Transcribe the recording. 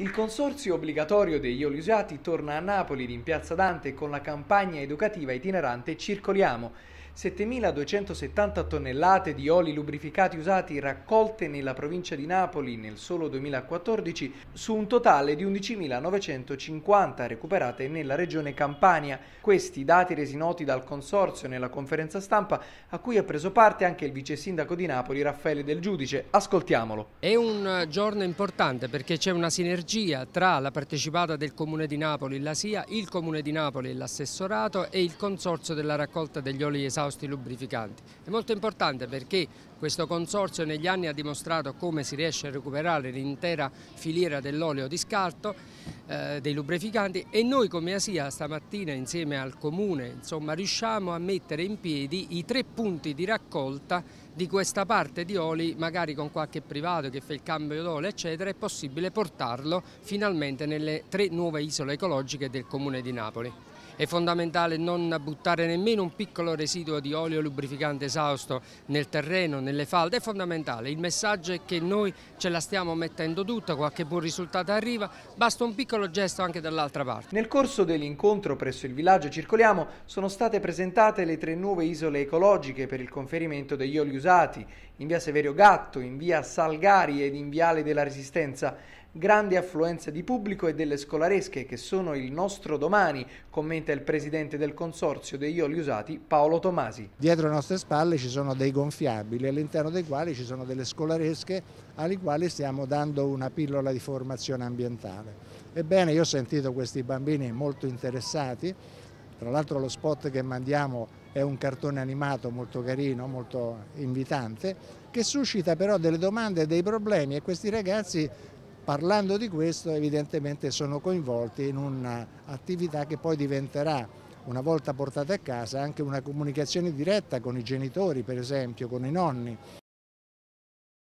Il consorzio obbligatorio degli oli torna a Napoli in Piazza Dante con la campagna educativa itinerante Circoliamo 7.270 tonnellate di oli lubrificati usati raccolte nella provincia di Napoli nel solo 2014 su un totale di 11.950 recuperate nella regione Campania. Questi dati resi noti dal Consorzio nella conferenza stampa a cui ha preso parte anche il vice sindaco di Napoli Raffaele Del Giudice. Ascoltiamolo. È un eh, giorno importante perché c'è una sinergia tra la partecipata del Comune di Napoli, la SIA, il Comune di Napoli l'assessorato e il Consorzio della raccolta degli oli esausti esausti lubrificanti. È molto importante perché questo consorzio negli anni ha dimostrato come si riesce a recuperare l'intera filiera dell'olio di scarto, eh, dei lubrificanti e noi come ASIA stamattina insieme al Comune insomma, riusciamo a mettere in piedi i tre punti di raccolta di questa parte di oli, magari con qualche privato che fa il cambio d'olio eccetera, è possibile portarlo finalmente nelle tre nuove isole ecologiche del Comune di Napoli. È fondamentale non buttare nemmeno un piccolo residuo di olio lubrificante esausto nel terreno, nelle falde, è fondamentale. Il messaggio è che noi ce la stiamo mettendo tutta, qualche buon risultato arriva, basta un piccolo gesto anche dall'altra parte. Nel corso dell'incontro presso il villaggio Circoliamo sono state presentate le tre nuove isole ecologiche per il conferimento degli oli usati, in via Severio Gatto, in via Salgari ed in viale della Resistenza. Grande affluenza di pubblico e delle scolaresche che sono il nostro domani, commenta il presidente del consorzio degli oli usati Paolo Tomasi. Dietro le nostre spalle ci sono dei gonfiabili all'interno dei quali ci sono delle scolaresche alle quali stiamo dando una pillola di formazione ambientale. Ebbene, io ho sentito questi bambini molto interessati, tra l'altro lo spot che mandiamo è un cartone animato molto carino, molto invitante, che suscita però delle domande e dei problemi e questi ragazzi parlando di questo evidentemente sono coinvolti in un'attività che poi diventerà una volta portata a casa anche una comunicazione diretta con i genitori per esempio, con i nonni.